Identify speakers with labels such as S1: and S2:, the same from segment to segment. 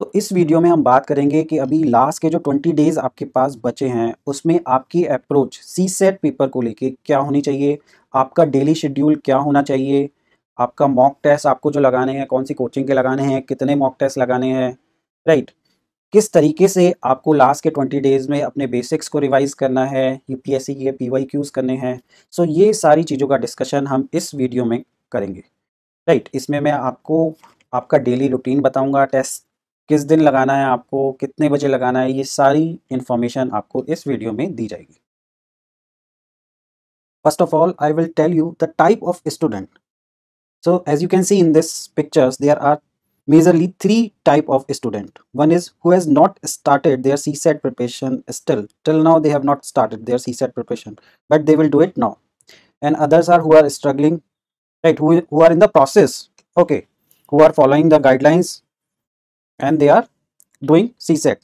S1: तो इस वीडियो में हम बात करेंगे कि अभी लास्ट के जो 20 डेज आपके पास बचे हैं उसमें आपकी अप्रोच सी सेट पेपर को लेके क्या होनी चाहिए आपका डेली शेड्यूल क्या होना चाहिए आपका मॉक टेस्ट आपको जो लगाने हैं कौन सी कोचिंग के लगाने हैं कितने मॉक टेस्ट लगाने हैं राइट किस तरीके से आपको लास्ट के ट्वेंटी डेज में अपने बेसिक्स को रिवाइज करना है यूपीएससी के पी करने हैं सो ये सारी चीज़ों का डिस्कशन हम इस वीडियो में करेंगे राइट इसमें मैं आपको आपका डेली रूटीन बताऊंगा टेस्ट किस दिन लगाना है आपको कितने बजे लगाना है ये सारी इंफॉर्मेशन आपको इस वीडियो में दी जाएगी first of all I will tell you the type of student so as you can see in this pictures there are majorly three type of student one is whose not started their CSAT preparation still till now they have not started their CSAT preparation but they will do it now and others are who are struggling right who are in the process okay who are following the guidelines and they are doing CSEC.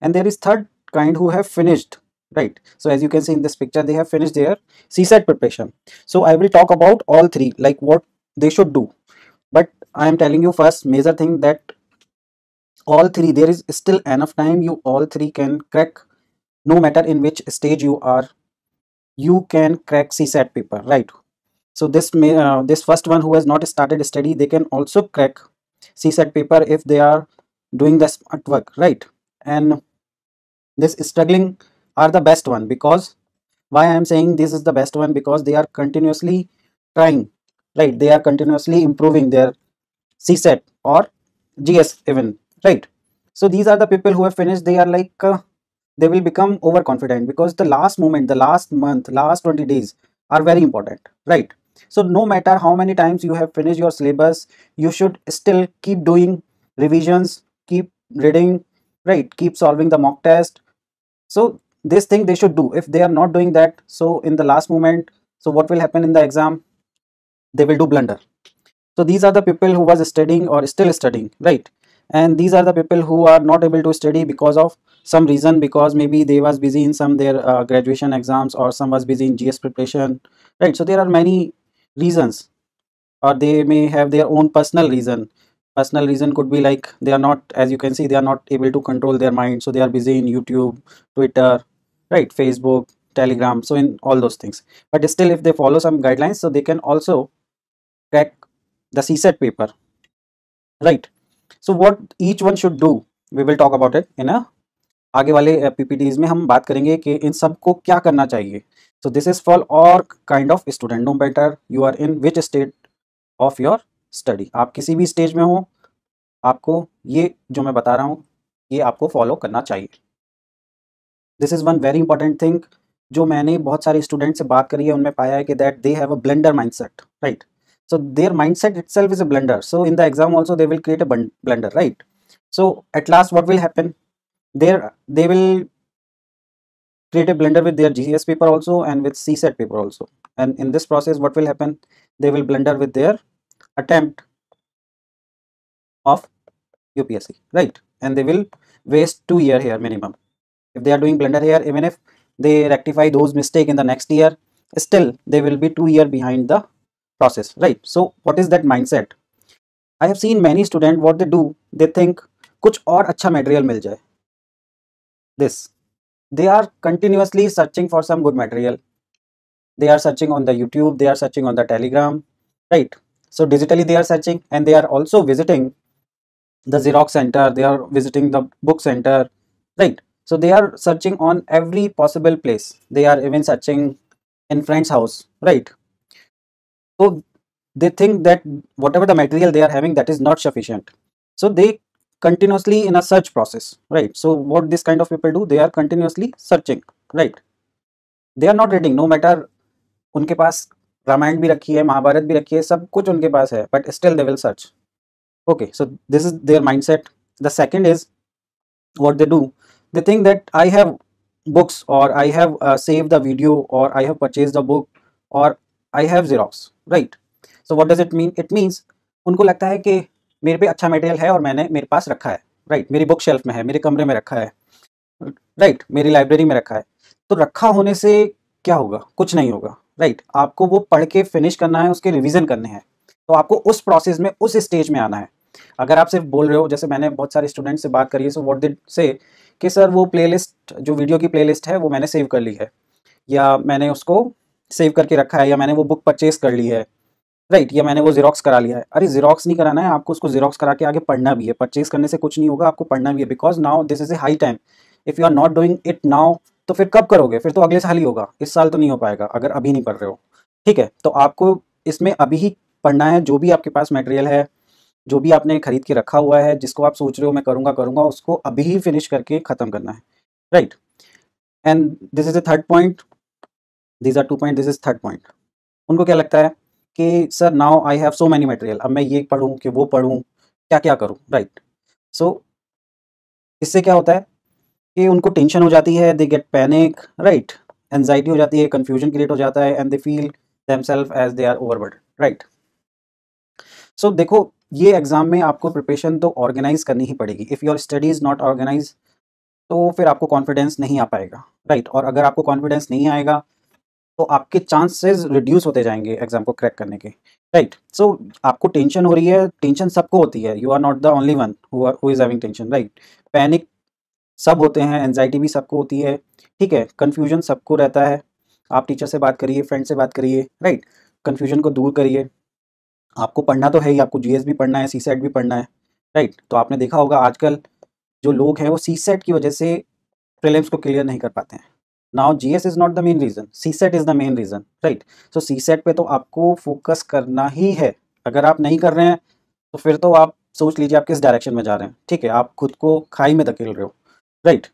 S1: And there is third kind who have finished, right? So as you can see in this picture, they have finished their CSEC preparation. So I will talk about all three, like what they should do. But I am telling you first major thing that all three, there is still enough time you all three can crack no matter in which stage you are, you can crack CSAT paper, right? So this may, uh, this first one who has not started study, they can also crack CSAT paper if they are doing the smart work right and this struggling are the best one because why i am saying this is the best one because they are continuously trying right they are continuously improving their csat or gs even right so these are the people who have finished they are like uh, they will become overconfident because the last moment the last month last 20 days are very important right so no matter how many times you have finished your syllabus you should still keep doing revisions keep reading right keep solving the mock test so this thing they should do if they are not doing that so in the last moment so what will happen in the exam they will do blunder so these are the people who was studying or still studying right and these are the people who are not able to study because of some reason because maybe they was busy in some their uh, graduation exams or some was busy in gs preparation right so there are many reasons or they may have their own personal reason personal reason could be like they are not as you can see they are not able to control their mind so they are busy in youtube twitter right facebook telegram so in all those things but still if they follow some guidelines so they can also crack the CSET paper right so what each one should do we will talk about it in a आगे वाले PPTs uh, में हम बात करेंगे कि इन सब को क्या करना चाहिए सो दिस इज फॉर और kind of student know better you are in which state of your study आप किसी भी स्टेज में हो आपको ये जो मैं बता रहा हूँ ये आपको फॉलो करना चाहिए this is one very important thing जो मैंने बहुत सारे स्टूडेंट से बात करी है उनमें पाया है कि that they have a blunder mindset right so their mindset itself is a blunder so in the exam also they will create a blunder right so at last what will happen there they will create a blunder with their GS paper also and with CSAT paper also and in this process what will happen they will blunder with their attempt of UPSC, right? And they will waste two year here minimum. If they are doing blunder here, even if they rectify those mistake in the next year, still they will be two year behind the process, right? So what is that mindset? I have seen many student what they do, they think कुछ और अच्छा material मिल जाए. This, they are continuously searching for some good material. They are searching on the YouTube, they are searching on the Telegram, right? So digitally they are searching and they are also visiting the Xerox center, they are visiting the book center, right? So they are searching on every possible place. They are even searching in friend's house, right? So they think that whatever the material they are having that is not sufficient. So they continuously in a search process, right? So what this kind of people do, they are continuously searching, right? They are not reading, no matter Ramayan भी रखी है महाभारत भी रखी है सब कुछ उनके पास है but still they will search okay so this is their mindset the second is what they do they think that I have books और I have save the video और I have purchase the book और I have xerox right so what does it mean it means उनको लगता है कि मेरे पे अच्छा मेटेरियल है और मैंने मेरे पास रखा है राइट right? मेरी बुक शेल्फ में है मेरे कमरे में रखा है राइट right? मेरी लाइब्रेरी में रखा है तो रखा होने से क्या होगा कुछ नहीं होगा राइट right? आपको वो पढ़ के फिनिश करना है उसके रिविजन करने हैं तो आपको उस प्रोसेस में उस स्टेज में आना है अगर आप सिर्फ बोल रहे हो जैसे मैंने बहुत सारे स्टूडेंट से बात करी है सो वॉट डिड से कि सर वो प्लेलिस्ट जो वीडियो की प्लेलिस्ट है वो मैंने सेव कर ली है या मैंने उसको सेव करके रखा है या मैंने वो बुक परचेज कर ली है राइट right, या मैंने वो जीरोक्स करा लिया है अरे जीरोक्स नहीं कराना है आपको उसको जीरोक्स करा के आगे पढ़ना भी है परचेज करने से कुछ नहीं होगा आपको पढ़ना भी है because now this is a high time if you are not doing it now तो फिर कब करोगे फिर तो अगले साल ही होगा इस साल तो नहीं हो पाएगा अगर अभी नहीं पढ़ रहे हो ठीक है तो आपको इसमें अभी ही पढ़ना है जो भी आपके पास मटेरियल है जो भी आपने खरीद के रखा हुआ है जिसको आप सोच रहे हो मैं करूँगा करूँगा उसको अभी ही फिनिश करके ख़त्म करना है right and this is a third point this are two point this is third point उनको क्या लगता है कि sir now I have so many material अब मैं ये पढ़ूँ कि वो पढ़ूँ क्या क्या करूँ राइट सो इससे क्या होता है कि उनको टेंशन हो जाती है they get panic right anxiety हो जाती है कन्फ्यूजन क्रिएट हो जाता है and they feel themselves as they are overwhelmed right सो देखो ये एग्ज़ाम में आपको प्रिपरेशन तो ऑर्गेनाइज करनी ही पड़ेगी if your study is not organise तो फिर आपको कॉन्फिडेंस नहीं आ पाएगा राइट right? और अगर आपको कॉन्फिडेंस नहीं आएगा तो आपके चांसेस रिड्यूस होते जाएंगे एग्जाम को क्रैक करने के राइट right. सो so, आपको टेंशन हो रही है टेंशन सबको होती है you are not the only one who is having tension right panic सब होते हैं एनजाइटी भी सबको होती है ठीक है कन्फ्यूजन सबको रहता है आप टीचर से बात करिए फ्रेंड से बात करिए राइट कन्फ्यूजन को दूर करिए आपको पढ़ना तो है ही आपको जी भी पढ़ना है सी सेट e भी पढ़ना है राइट तो आपने देखा होगा आजकल जो लोग हैं वो सी सेट e की वजह से प्रिलिम्स को क्लियर नहीं कर पाते हैं now G S is not the main reason CSAT is the main reason right so CSAT पे तो आपको फोकस करना ही है अगर आप नहीं कर रहे हैं तो फिर तो आप सोच लीजिए आप किस डायरेक्शन में जा रहे हैं ठीक है आप खुद को खाई में धकेल रहे हो राइट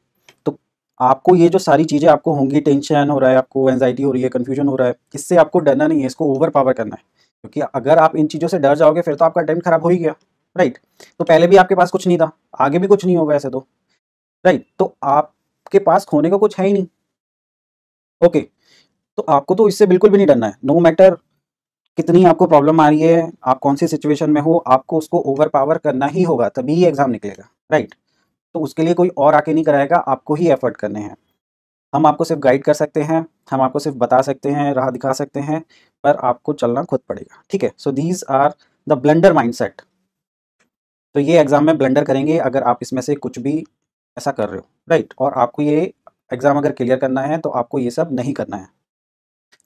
S1: तो आपको ये जो सारी चीज़ें आपको होंगी टेंशन हो रहा है आपको एनजाइटी हो रही है कन्फ्यूजन हो रहा है इससे आपको डरना नहीं है इसको ओवर पावर करना है क्योंकि अगर आप इन चीज़ों से डर जाओगे फिर तो आपका अटैम्प्ट खराब हो ही गया राइट तो पहले भी आपके पास कुछ नहीं था आगे भी कुछ नहीं होगा ऐसे तो राइट तो आपके पास खोने का कुछ है ही नहीं ओके तो आपको तो इससे बिल्कुल भी नहीं डरना है नो no मैटर कितनी आपको प्रॉब्लम आ रही है आप कौन सी सिचुएशन में हो आपको उसको ओवर पावर करना ही होगा तभी ये एग्जाम निकलेगा राइट right. तो उसके लिए कोई और आके नहीं कराएगा आपको ही एफर्ट करने हैं हम आपको सिर्फ गाइड कर सकते हैं हम आपको सिर्फ बता सकते हैं राह दिखा सकते हैं पर आपको चलना खुद पड़ेगा ठीक है so these are the blunder mind तो ये एग्ज़ाम में ब्लेंडर करेंगे अगर आप इसमें से कुछ भी ऐसा कर रहे हो राइट और आपको ये एग्ज़ाम अगर क्लियर करना है तो आपको ये सब नहीं करना है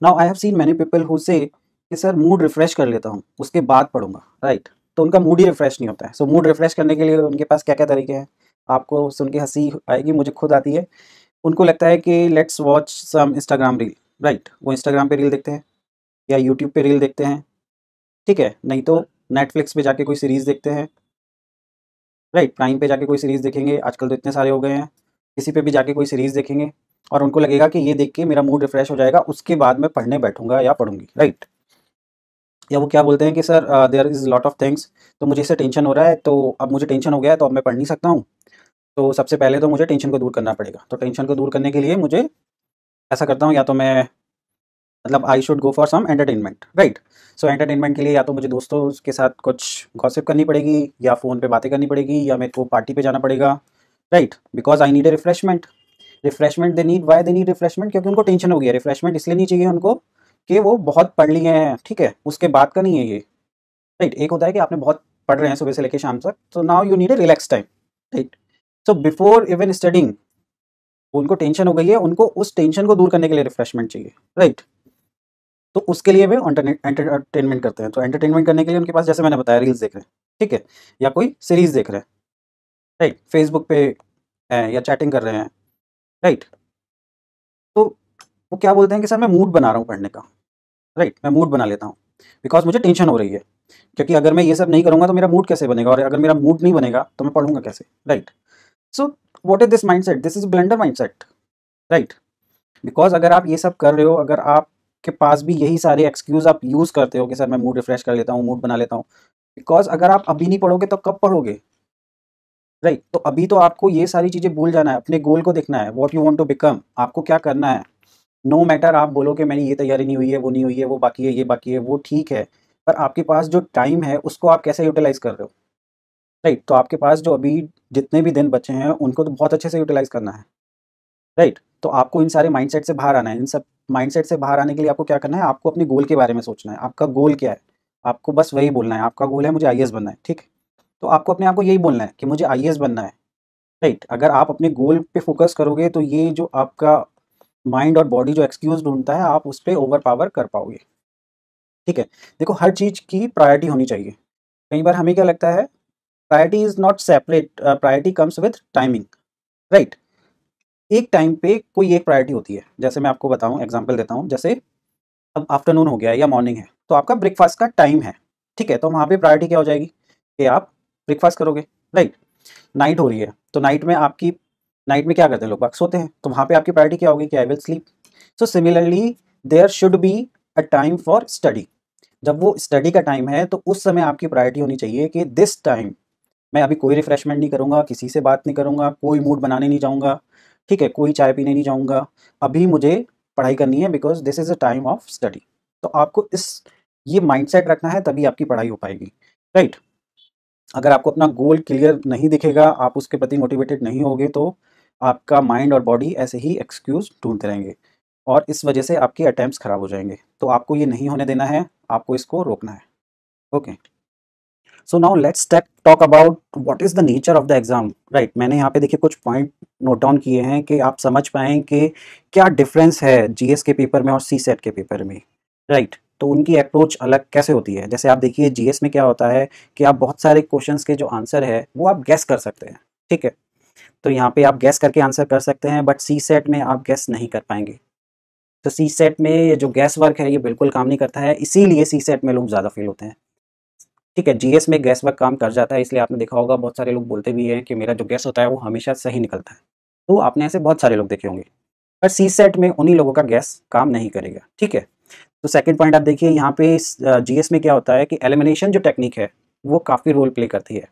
S1: now I have seen many people who say कि सर मूड रिफ़्रेश कर लेता हूँ उसके बाद पढ़ूंगा राइट तो उनका मूड ही रिफ़्रेश नहीं होता है सो मूड रिफ़्रेश करने के लिए उनके पास क्या क्या तरीके हैं आपको सुन के हंसी आएगी मुझे खुद आती है उनको लगता है कि let's watch some Instagram reel right वो इंस्टाग्राम पे रील देखते हैं या यूट्यूब पे रील देखते हैं ठीक है नहीं तो नेटफ्लिक्स पे जाके कोई सीरीज़ देखते हैं राइट प्राइम पे जाके कोई सीरीज़ देखेंगे आजकल तो इतने सारे हो गए हैं किसी पे भी जाके कोई सीरीज़ देखेंगे और उनको लगेगा कि ये देख के मेरा मूड रिफ्रेश हो जाएगा उसके बाद मैं पढ़ने बैठूंगा या पढ़ूंगी राइट या वो क्या बोलते हैं कि sir there is lot of things तो मुझे इससे टेंशन हो रहा है तो अब मुझे टेंशन हो गया है तो अब मैं पढ़ नहीं सकता हूँ तो सबसे पहले तो मुझे टेंशन को दूर करना पड़ेगा तो टेंशन को दूर करने के लिए मुझे ऐसा करता हूँ या तो मैं मतलब I should go for some entertainment right so entertainment के लिए या तो मुझे दोस्तों के साथ कुछ गॉसिप करनी पड़ेगी या फ़ोन पे बातें करनी पड़ेगी या मेरे को पार्टी पे जाना पड़ेगा right because I need a refreshment refreshment they need why they need refreshment क्योंकि उनको टेंशन हो गया रिफ्रेशमेंट इसलिए नहीं चाहिए उनको कि वो बहुत पढ़ लिए हैं ठीक है उसके बाद का नहीं है ये राइट एक होता है कि आपने बहुत पढ़ रहे हैं सुबह से लेकर शाम तक तो now you need a relax time right so before even studying उनको टेंशन हो गई है उनको उस टेंशन को दूर करने के लिए रिफ्रेशमेंट चाहिए राइट right? तो उसके लिए वे एंटरटेनमेंट करते हैं तो एंटरटेनमेंट करने के लिए उनके पास जैसे मैंने बताया रील्स देख रहे हैं ठीक है या कोई सीरीज देख रहे हैं राइट फेसबुक पे है या चैटिंग कर रहे हैं राइट तो वो क्या बोलते हैं कि सर मैं मूड बना रहा हूँ पढ़ने का राइट मैं मूड बना लेता हूँ बिकॉज मुझे टेंशन हो रही है क्योंकि अगर मैं ये सब नहीं करूँगा तो मेरा मूड कैसे बनेगा और अगर मेरा मूड नहीं बनेगा तो मैं पढ़ूंगा कैसे right so what is this mindset this is blunder mindset right because अगर आप ये सब कर रहे हो अगर आपके पास भी यही सारे एक्सक्यूज आप यूज़ करते हो कि सर मैं मूड रिफ्रेश कर लेता हूँ मूड बना लेता हूँ बिकॉज अगर आप अभी नहीं पढ़ोगे तो कब पढ़ोगे राइट right. तो अभी तो आपको ये सारी चीज़ें भूल जाना है अपने गोल को देखना है what you want to become आपको क्या करना है नो no मैटर आप बोलो कि मैंने ये तैयारी नहीं हुई है वो नहीं हुई है वो बाकी है ये बाकी है वो ठीक है पर आपके पास जो टाइम है उसको आप कैसे यूटिलाइज कर रहे हो राइट right, तो आपके पास जो अभी जितने भी दिन बचे हैं उनको तो बहुत अच्छे से यूटिलाइज करना है राइट right, तो आपको इन सारे माइंडसेट से बाहर आना है इन सब माइंडसेट से बाहर आने के लिए आपको क्या करना है आपको अपने गोल के बारे में सोचना है आपका गोल क्या है आपको बस वही बोलना है आपका गोल है मुझे आई बनना है ठीक तो आपको अपने आप को यही बोलना है कि मुझे आई बनना है राइट right, अगर आप अपने गोल पे फोकस करोगे तो ये जो आपका माइंड और बॉडी जो एक्सक्यूज ढूंढता है आप उस पर ओवर पावर कर पाओगे ठीक है देखो हर चीज़ की प्रायोरिटी होनी चाहिए कई बार हमें क्या लगता है priority is not separate priority comes with timing right एक टाइम पे कोई एक प्रायोरिटी होती है जैसे मैं आपको बताऊं एग्जांपल देता हूं जैसे अब आफ्टरनून हो गया या मॉर्निंग है तो आपका ब्रेकफास्ट का टाइम है ठीक है तो वहाँ पे प्रायोरिटी क्या हो जाएगी कि आप ब्रेकफास्ट करोगे राइट नाइट हो रही है तो नाइट में आपकी नाइट में क्या करते हैं लोग बाग सोते हैं तो वहाँ पे आपकी प्रायोरिटी क्या होगी कि I will sleep so similarly there should be a time for study जब वो स्टडी का टाइम है तो उस समय आपकी प्रायोरिटी होनी चाहिए कि दिस टाइम मैं अभी कोई रिफ्रेशमेंट नहीं करूँगा किसी से बात नहीं करूँगा कोई मूड बनाने नहीं जाऊँगा ठीक है कोई चाय पीने नहीं जाऊँगा अभी मुझे पढ़ाई करनी है because this is a time of study तो आपको इस ये माइंडसेट रखना है तभी आपकी पढ़ाई हो पाएगी राइट right? अगर आपको अपना गोल क्लियर नहीं दिखेगा आप उसके प्रति मोटिवेटेड नहीं होगे तो आपका माइंड और बॉडी ऐसे ही एक्सक्यूज ढूंढते रहेंगे और इस वजह से आपके अटैम्प्ट खराब हो जाएंगे तो आपको ये नहीं होने देना है आपको इसको रोकना है okay so now let's talk about what is the nature of the exam right मैंने यहाँ पे देखिए कुछ पॉइंट नोट डाउन किए हैं कि आप समझ पाएँ कि क्या डिफरेंस है जी के पेपर में और सी सेट e के पेपर में राइट right. तो उनकी अप्रोच अलग कैसे होती है जैसे आप देखिए जीएस में क्या होता है कि आप बहुत सारे क्वेश्चंस के जो आंसर है वो आप गैस कर सकते हैं ठीक है तो यहाँ पे आप गैस करके आंसर कर सकते हैं बट सी सेट में आप गैस नहीं कर पाएंगे तो सी सेट में जो गैस वर्क है ये बिल्कुल काम नहीं करता है इसीलिए सी सेट में लोग ज़्यादा फेल होते हैं ठीक है जीएस में गैस वर्क काम कर जाता है इसलिए आपने देखा होगा बहुत सारे लोग बोलते भी हैं कि मेरा जो गैस होता है वो हमेशा सही निकलता है तो आपने ऐसे बहुत सारे लोग देखे होंगे पर सी सेट में उन्हीं लोगों का गैस काम नहीं करेगा ठीक है तो सेकेंड पॉइंट आप देखिए यहाँ पे जीएस में क्या होता है कि एलिमिनेशन जो टेक्निक है वो काफ़ी रोल प्ले करती है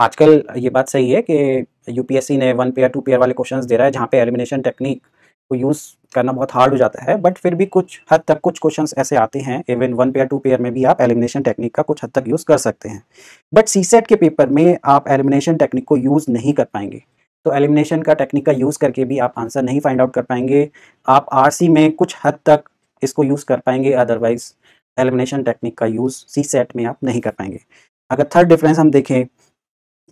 S1: आजकल ये बात सही है कि यूपीएससी ने वन पेयर टू पेयर वाले क्वेश्चंस दे रहा है जहाँ पे एलिमिनेशन टेक्निक को यूज़ करना बहुत हार्ड हो जाता है बट फिर भी कुछ हद तक कुछ क्वेश्चंस ऐसे आते हैं even one pair two pair में भी आप एलिमिनेशन टेक्निक का कुछ हद तक यूज़ कर सकते हैं बट सी के पेपर में आप एलिमिनेशन टेक्निक को यूज़ नहीं कर पाएंगे तो एलिमिनेशन का टेक्निक का यूज़ करके भी आप आंसर नहीं फाइंड आउट कर पाएंगे आप आर में कुछ हद तक इसको यूज़ कर पाएंगे अदरवाइज एलिमिनेशन टेक्निक का यूज़ सी सेट में आप नहीं कर पाएंगे अगर थर्ड डिफरेंस हम देखें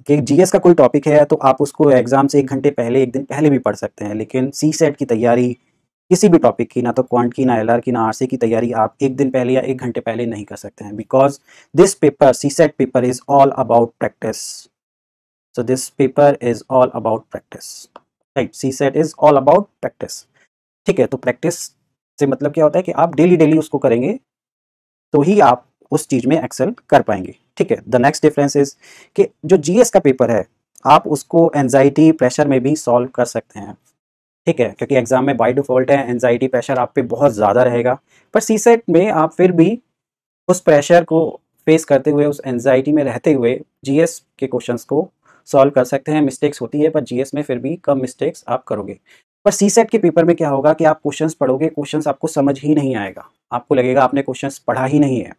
S1: कि जीएस का कोई टॉपिक है तो आप उसको एग्जाम से एक घंटे पहले एक दिन पहले भी पढ़ सकते हैं लेकिन सी सेट e की तैयारी किसी भी टॉपिक की ना तो क्वांट की ना एल की ना आर की तैयारी आप एक दिन पहले या एक घंटे पहले नहीं कर सकते हैं because this paper CSAT paper is all about practice so this paper is all about practice right CSAT is all about practice ठीक है तो प्रैक्टिस से मतलब क्या होता है कि आप डेली डेली उसको करेंगे तो ही आप उस चीज़ में एक्सेल कर पाएंगे ठीक है द नेक्स्ट डिफरेंस इज कि जो जीएस का पेपर है आप उसको एनजाइटी प्रेशर में भी सॉल्व कर सकते हैं ठीक है क्योंकि एग्जाम में बाई डिफॉल्ट है एनजाइटी प्रेशर आप पे बहुत ज़्यादा रहेगा पर सी सेट में आप फिर भी उस प्रेशर को फेस करते हुए उस एनजाइटी में रहते हुए जीएस के क्वेश्चंस को सॉल्व कर सकते हैं मिस्टेक्स होती है पर जीएस में फिर भी कम मिस्टेक्स आप करोगे पर सी सेट के पेपर में क्या होगा कि आप क्वेश्चंस पढ़ोगे क्वेश्चंस आपको समझ ही नहीं आएगा आपको लगेगा आपने क्वेश्चंस पढ़ा ही नहीं है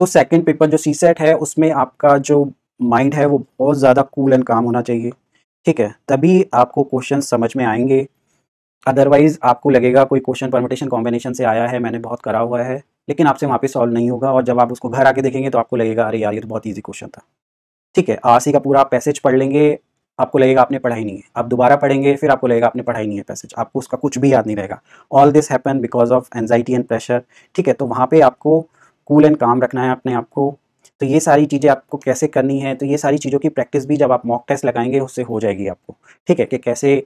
S1: तो सेकंड पेपर जो सी सेट है उसमें आपका जो माइंड है वो बहुत ज़्यादा कूल एंड काम होना चाहिए ठीक है तभी आपको क्वेश्चन समझ में आएंगे अदरवाइज़ आपको लगेगा कोई क्वेश्चन परमिटेशन कॉम्बिनेशन से आया है मैंने बहुत करा हुआ है लेकिन आपसे वहाँ पे सॉल्व नहीं होगा और जब आप उसको घर आके देखेंगे तो आपको लगेगा अरे यार ये तो बहुत ईजी क्वेश्चन था ठीक है आरसी का पूरा पैसेज पढ़ लेंगे आपको लगेगा आपने पढ़ाई नहीं है आप दोबारा पढ़ेंगे फिर आपको लगेगा आपने पढ़ाई नहीं है पैसेज आपको उसका कुछ भी याद नहीं रहेगा all this happen because of anxiety and pressure ठीक है तो वहाँ पर आपको कूल एंड काम रखना है अपने आप को तो ये सारी चीज़ें आपको कैसे करनी है तो ये सारी चीज़ों की प्रैक्टिस भी जब आप मॉक टेस्ट लगाएंगे उससे हो जाएगी आपको ठीक है कि कैसे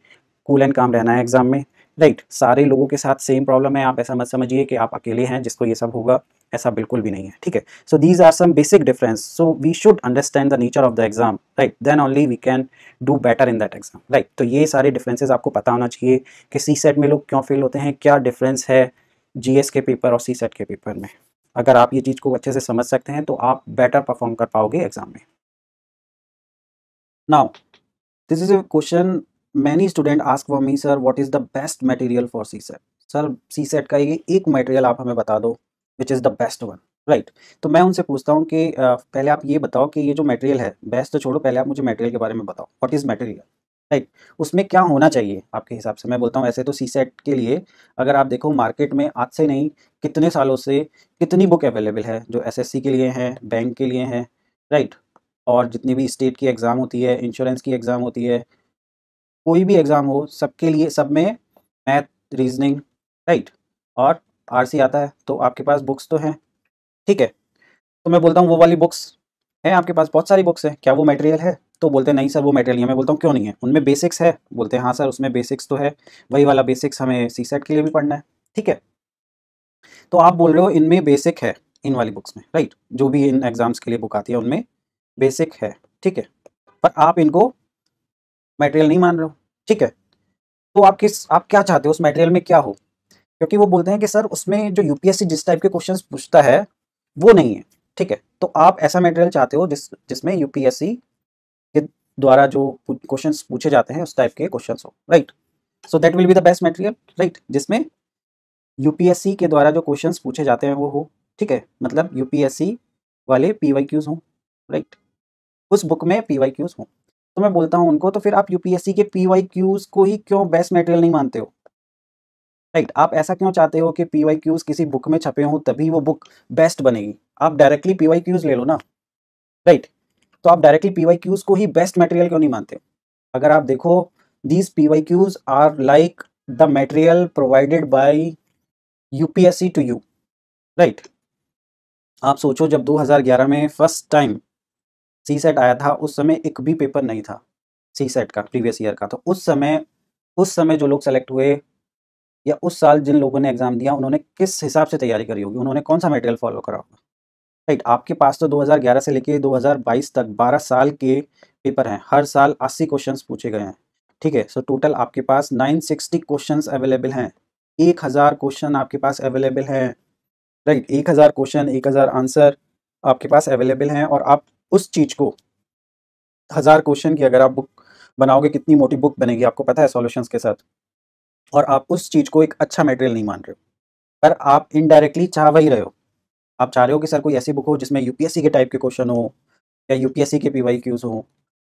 S1: कूल एंड काम रहना है एग्ज़ाम में राइट right, सारे लोगों के साथ सेम प्रॉब्लम है आप ऐसा मत समझिए कि आप अकेले हैं जिसको ये सब होगा ऐसा बिल्कुल भी नहीं है ठीक है so these are some basic difference so we should understand the nature of the exam right then only we can do better in that exam right तो ये सारे डिफरेंसेज आपको पता होना चाहिए कि सी सेट में लोग क्यों फेल होते हैं क्या डिफरेंस है जी के पेपर और सी सेट के पेपर में अगर आप ये चीज़ को अच्छे से समझ सकते हैं तो आप बेटर परफॉर्म कर पाओगे एग्जाम में now this is a question many student ask for me sir what is the best material for CSAT sir CSAT का ये एक मटेरियल आप हमें बता दो which is the best one right तो मैं उनसे पूछता हूँ कि पहले आप ये बताओ कि ये जो मटेरियल है बेस्ट तो छोड़ो पहले आप मुझे मटेरियल के बारे में बताओ व्हाट इज़ मटेरियल राइट उसमें क्या होना चाहिए आपके हिसाब से मैं बोलता हूँ ऐसे तो सी सेट के लिए अगर आप देखो मार्केट में आज से नहीं कितने सालों से कितनी बुक अवेलेबल है जो एसएससी के लिए हैं बैंक के लिए हैं राइट और जितनी भी स्टेट की एग्ज़ाम होती है इंश्योरेंस की एग्ज़ाम होती है कोई भी एग्ज़ाम हो सबके लिए सब में मैथ रीजनिंग राइट और आर आता है तो आपके पास बुक्स तो हैं ठीक है तो मैं बोलता हूँ वो वाली बुक्स हैं आपके पास बहुत सारी बुक्स हैं क्या वो मटेरियल है तो बोलते हैं नहीं सर वो मटेरियल है मैं बोलता हूँ क्यों नहीं है उनमें बेसिक्स है बोलते हैं हाँ सर उसमें बेसिक्स तो है वही वाला बेसिक्स हमें सी सेट के लिए भी पढ़ना है ठीक है तो आप बोल रहे हो इनमें बेसिक है इन वाली बुक्स में राइट जो भी इन एग्जाम्स के लिए बुक आती है उनमें बेसिक है ठीक है पर आप इनको मटेरियल नहीं मान रहे हो ठीक है तो आप किस आप क्या चाहते हो उस मटेरियल में क्या हो क्योंकि वो बोलते हैं कि सर उसमें जो यूपीएससी जिस टाइप के क्वेश्चन पूछता है वो नहीं है ठीक है तो आप ऐसा मटेरियल चाहते हो जिस जिसमें यूपीएससी के द्वारा जो क्वेश्चन पूछे जाते हैं उस टाइप के क्वेश्चन हो right so that will be the best material right जिसमें यूपीएससी के द्वारा जो क्वेश्चन पूछे जाते हैं वो हो ठीक है मतलब यूपीएससी वाले पी वाई क्यूज़ हों राइट उस बुक में पी वाई क्यूज़ हों तो मैं बोलता हूँ उनको तो फिर आप यूपीएससी के पी वाई क्यूज़ को ही क्यों बेस्ट मेटेरियल नहीं मानते हो राइट आप ऐसा क्यों चाहते हो कि पी वाई क्यूज़ किसी बुक में छपे हों तभी वो बुक बेस्ट बनेगी आप डायरेक्टली पी वाई क्यूज़ ले लो ना राइट तो आप डायरेक्टली पी वाई क्यूज़ को ही बेस्ट मेटेरियल क्यों नहीं मानते हो अगर आप देखो these P Y Qs are like the material provided by UPSC to you right आप सोचो जब 2011 में फर्स्ट टाइम सी सेट आया था उस समय एक भी पेपर नहीं था सी सेट का प्रीवियस ईयर का तो उस समय उस समय जो लोग सेलेक्ट हुए या उस साल जिन लोगों ने एग्जाम दिया उन्होंने किस हिसाब से तैयारी करी होगी उन्होंने कौन सा मेटेरियल फॉलो करा होगा राइट आपके पास तो 2011 से लेके 2022 तक 12 साल के पेपर हैं हर साल 80 क्वेश्चंस पूछे गए हैं ठीक है सो टोटल आपके पास 960 क्वेश्चंस अवेलेबल हैं एक हज़ार क्वेश्चन आपके पास अवेलेबल है राइट एक हज़ार क्वेश्चन एक हज़ार आंसर आपके पास अवेलेबल हैं और आप उस चीज़ को हज़ार क्वेश्चन की अगर आप बुक बनाओगे कितनी मोटी बुक बनेगी आपको पता है सोल्यूशन के साथ और आप उस चीज़ को एक अच्छा मेटेरियल नहीं मान रहे हो पर आप इनडायरेक्टली चाह वही रहे हो आप चाह रहे हो कि सर कोई ऐसी बुक हो जिसमें यूपीएससी के टाइप के क्वेश्चन हो या यूपीएससी के पीवाई क्यूज हो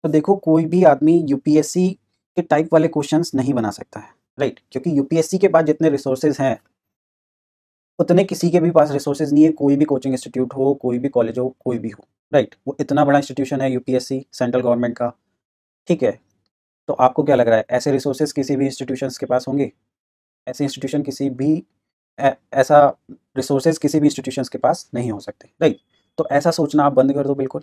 S1: तो देखो कोई भी आदमी यूपीएससी के टाइप वाले क्वेश्चंस नहीं बना सकता है राइट क्योंकि यूपीएससी के पास जितने रिसोर्सेज हैं उतने किसी के भी पास रिसोर्सेज नहीं है कोई भी कोचिंग इंस्टीट्यूट हो कोई भी कॉलेज हो कोई भी हो राइट वो इतना बड़ा इंस्टीट्यूशन है यूपीएससी सेंट्रल गवर्नमेंट का ठीक है तो आपको क्या लग रहा है ऐसे रिसोर्सेज किसी भी इंस्टीट्यूशन के पास होंगे ऐसे इंस्टीट्यूशन किसी भी ऐ, ऐसा रिसोर्सेज किसी भी इंस्टीट्यूशन के पास नहीं हो सकते राइट तो ऐसा सोचना आप बंद कर दो बिल्कुल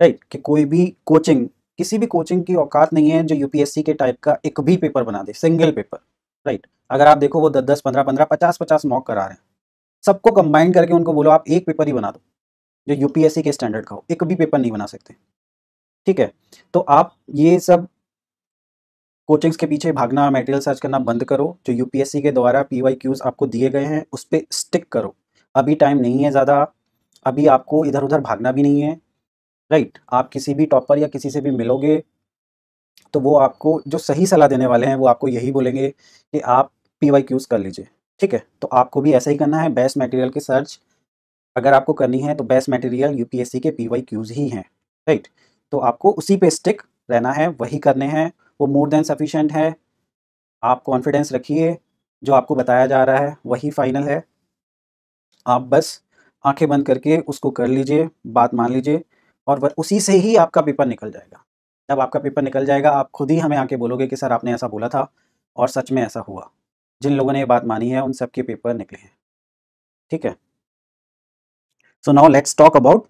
S1: राइट कि कोई भी कोचिंग किसी भी कोचिंग की औकात नहीं है जो यूपीएससी के टाइप का एक भी पेपर बना दे सिंगल पेपर राइट अगर आप देखो वो दस दस पंद्रह पंद्रह पचास पचास मॉक करा रहे हैं सबको कंबाइन करके उनको बोलो आप एक पेपर ही बना दो जो यूपीएससी के स्टैंडर्ड का हो एक भी पेपर नहीं बना सकते ठीक है तो आप ये सब कोचिंग्स के पीछे भागना मटेरियल सर्च करना बंद करो जो यूपीएससी के द्वारा पी वाई क्यूज आपको दिए गए हैं उस पर स्टिक करो अभी टाइम नहीं है ज़्यादा अभी आपको इधर उधर भागना भी नहीं है राइट right? आप किसी भी टॉपर या किसी से भी मिलोगे तो वो आपको जो सही सलाह देने वाले हैं वो आपको यही बोलेंगे कि आप पी वाई क्यूज़ कर लीजिए ठीक है तो आपको भी ऐसा ही करना है बेस्ट मटेरियल की सर्च अगर आपको करनी है तो बेस्ट मटेरियल यूपीएससी के पी वाई क्यूज़ ही हैं राइट right? तो आपको उसी पे स्टिक रहना है वही करने हैं वो मोर देन सफिशेंट है आप कॉन्फिडेंस रखिए जो आपको बताया जा रहा है वही फाइनल है आप बस आंखें बंद करके उसको कर लीजिए बात मान लीजिए और उसी से ही आपका पेपर निकल जाएगा जब आपका पेपर निकल जाएगा आप खुद ही हमें आके बोलोगे कि सर आपने ऐसा बोला था और सच में ऐसा हुआ जिन लोगों ने ये बात मानी है उन सबके पेपर निकले हैं ठीक है so now let's talk about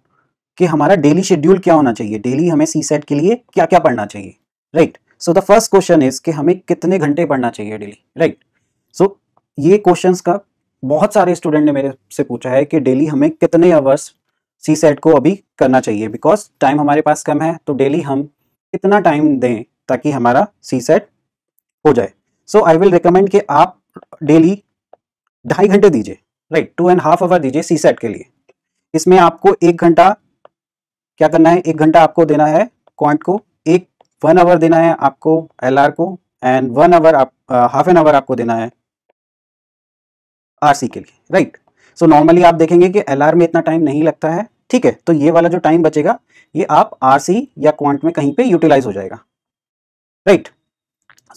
S1: कि हमारा डेली शेड्यूल क्या होना चाहिए डेली हमें सी सेट के लिए क्या क्या पढ़ना चाहिए right so the first question is कि हमें कितने घंटे पढ़ना चाहिए डेली राइट सो ये क्वेश्चन का बहुत सारे स्टूडेंट ने मेरे से पूछा है कि डेली हमें कितने आवर्स सी सेट को अभी करना चाहिए बिकॉज टाइम हमारे पास कम है तो डेली हम कितना टाइम दें ताकि हमारा सी सेट हो जाए सो आई विल रिकमेंड कि आप डेली ढाई घंटे दीजिए right two and half hour दीजिए सी सेट के लिए इसमें आपको एक घंटा क्या करना है एक घंटा आपको देना है क्वांट को एक वन आवर देना है आपको एल को एंड वन आवर आप हाफ एन आवर आपको देना है आरसी के लिए राइट सो so, नॉर्मली आप देखेंगे कि एल में इतना टाइम नहीं लगता है ठीक है तो ये वाला जो टाइम बचेगा ये आप आर या क्वांट में कहीं पे यूटिलाइज हो जाएगा right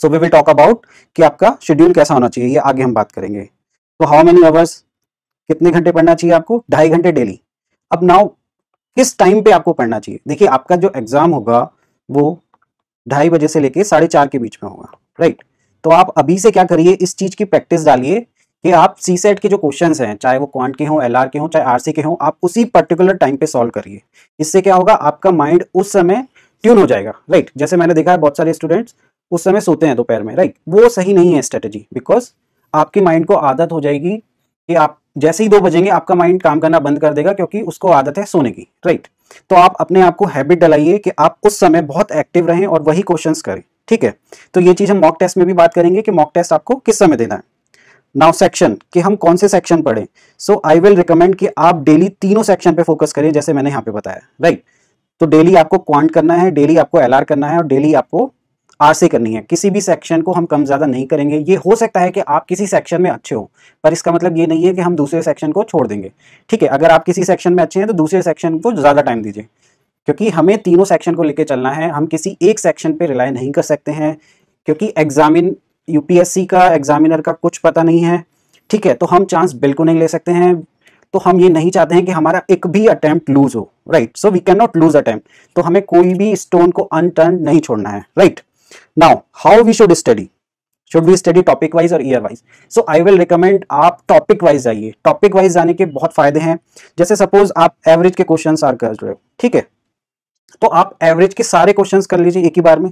S1: so we will talk about कि आपका शेड्यूल कैसा होना चाहिए ये आगे हम बात करेंगे तो हाउ मेनी आवर्स कितने घंटे पढ़ना चाहिए आपको ढाई घंटे डेली अब नाउ किस टाइम पे आपको पढ़ना चाहिए देखिए आपका जो एग्जाम होगा वो ढाई बजे से लेके साढ़े चार के बीच में होगा राइट तो आप अभी से क्या करिए इस चीज की प्रैक्टिस डालिए कि आप सी सेट के जो क्वेश्चन हैं चाहे वो क्वांट के हों एल के हों चाहे आर के हों आप उसी पर्टिकुलर टाइम पे सॉल्व करिए इससे क्या होगा आपका माइंड उस समय ट्यून हो जाएगा राइट जैसे मैंने देखा है बहुत सारे स्टूडेंट्स उस समय सोते हैं दोपहर में राइट वो सही नहीं है स्ट्रेटेजी बिकॉज आपके माइंड को आदत हो जाएगी कि आप जैसे ही दो बजेंगे आपका माइंड काम करना बंद कर देगा क्योंकि उसको आदत है सोने की राइट तो आप अपने आप को हैबिट डलाइए कि आप उस समय बहुत एक्टिव रहें और वही क्वेश्चंस करें ठीक है तो ये चीज़ हम मॉक टेस्ट में भी बात करेंगे कि मॉक टेस्ट आपको किस समय देना है नाउ सेक्शन कि हम कौन से सेक्शन पढ़ें सो आई विल रिकमेंड कि आप डेली तीनों सेक्शन पे फोकस करें जैसे मैंने यहाँ पे बताया राइट right? तो डेली आपको क्वांट करना है डेली आपको एल करना है और डेली आपको आर से करनी है किसी भी सेक्शन को हम कम ज़्यादा नहीं करेंगे ये हो सकता है कि आप किसी सेक्शन में अच्छे हो पर इसका मतलब ये नहीं है कि हम दूसरे सेक्शन को छोड़ देंगे ठीक है अगर आप किसी सेक्शन में अच्छे हैं तो दूसरे सेक्शन को ज़्यादा टाइम दीजिए क्योंकि हमें तीनों सेक्शन को लेकर चलना है हम किसी एक सेक्शन पे रिलाई नहीं कर सकते हैं क्योंकि एग्जामिन यूपीएससी का एग्जामिनर का कुछ पता नहीं है ठीक है तो हम चांस बिल्कुल नहीं ले सकते हैं तो हम ये नहीं चाहते हैं कि हमारा एक भी अटैम्प्ट लूज हो right so we can not lose attempt तो हमें कोई भी स्टोन को अनटर्न नहीं छोड़ना है right now how we should study should we study topic wise और year wise so I will recommend आप टॉपिक वाइज जाइए टॉपिक वाइज जाने के बहुत फायदे हैं जैसे सपोज आप एवरेज के क्वेश्चन आर कर रहे हो ठीक है तो आप एवरेज के सारे क्वेश्चन कर लीजिए एक ही बार में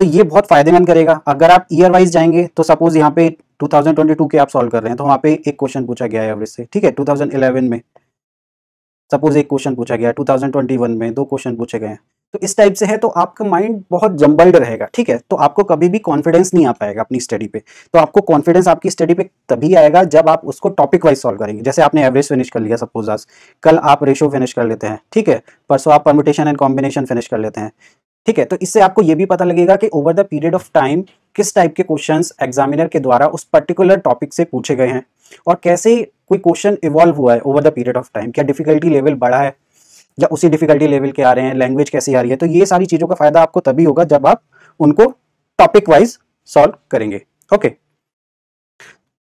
S1: तो ये बहुत फायदेमंद करेगा अगर आप ईयर वाइज जाएंगे तो सपोज यहाँ पे 2022 के आप सॉल्व कर रहे हैं तो वहाँ पे एक क्वेश्चन पूछा गया है एवरेज से ठीक है 2011 में सपोज एक क्वेश्चन पूछा गया 2021 में दो क्वेश्चन पूछे गए हैं तो इस टाइप से है तो आपका माइंड बहुत जम्बल्ड रहेगा ठीक है तो आपको कभी भी कॉन्फिडेंस नहीं आ पाएगा अपनी स्टडी पे तो आपको कॉन्फिडेंस आपकी स्टडी पे तभी आएगा जब आप उसको टॉपिक वाइज सॉल्व करेंगे जैसे आपने एवरेज फिनिश कर लिया सपोज आज कल आप रेशो फिनिश कर लेते हैं ठीक है परसों आप परमिटेशन एंड कॉम्बिनेशन फिनिश कर लेते हैं ठीक है तो इससे आपको यह भी पता लगेगा कि over the period of time किस टाइप के क्वेश्चन एग्जामिनर के द्वारा उस पर्टिकुलर टॉपिक से पूछे गए हैं और कैसे कोई क्वेश्चन इवॉल्व हुआ है over the period of time क्या डिफिकल्टी लेवल बढ़ा है या उसी डिफिकल्टी लेवल के आ रहे हैं लैंग्वेज कैसी आ रही है तो ये सारी चीज़ों का फायदा आपको तभी होगा जब आप उनको टॉपिक वाइज सॉल्व करेंगे ओके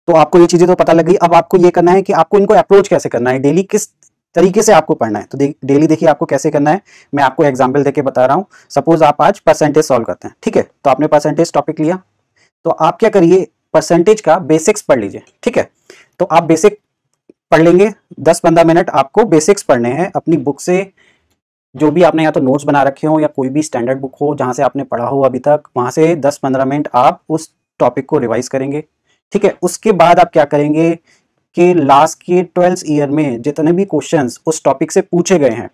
S1: तो आपको ये चीज़ें तो पता लग गई अब आपको ये करना है कि आपको इनको अप्रोच कैसे करना है डेली किस तरीके से आपको पढ़ना है तो डेली देखिए आपको कैसे करना है मैं आपको एग्जाम्पल देके बता रहा हूँ सपोज आप आज परसेंटेज सॉल्व करते हैं ठीक है तो आपने परसेंटेज टॉपिक लिया तो आप क्या करिए परसेंटेज का बेसिक्स पढ़ लीजिए ठीक है तो आप बेसिक पढ़ लेंगे दस पंद्रह मिनट आपको बेसिक्स पढ़ने हैं अपनी बुक से जो भी आपने या तो नोट्स बना रखे हो या कोई भी स्टैंडर्ड बुक हो जहाँ से आपने पढ़ा हो अभी तक वहाँ से दस पंद्रह मिनट आप उस टॉपिक को रिवाइज करेंगे ठीक है उसके बाद आप क्या करेंगे कि लास्ट के ट्वेल्थ ईयर में जितने भी क्वेश्चन उस टॉपिक से पूछे गए हैं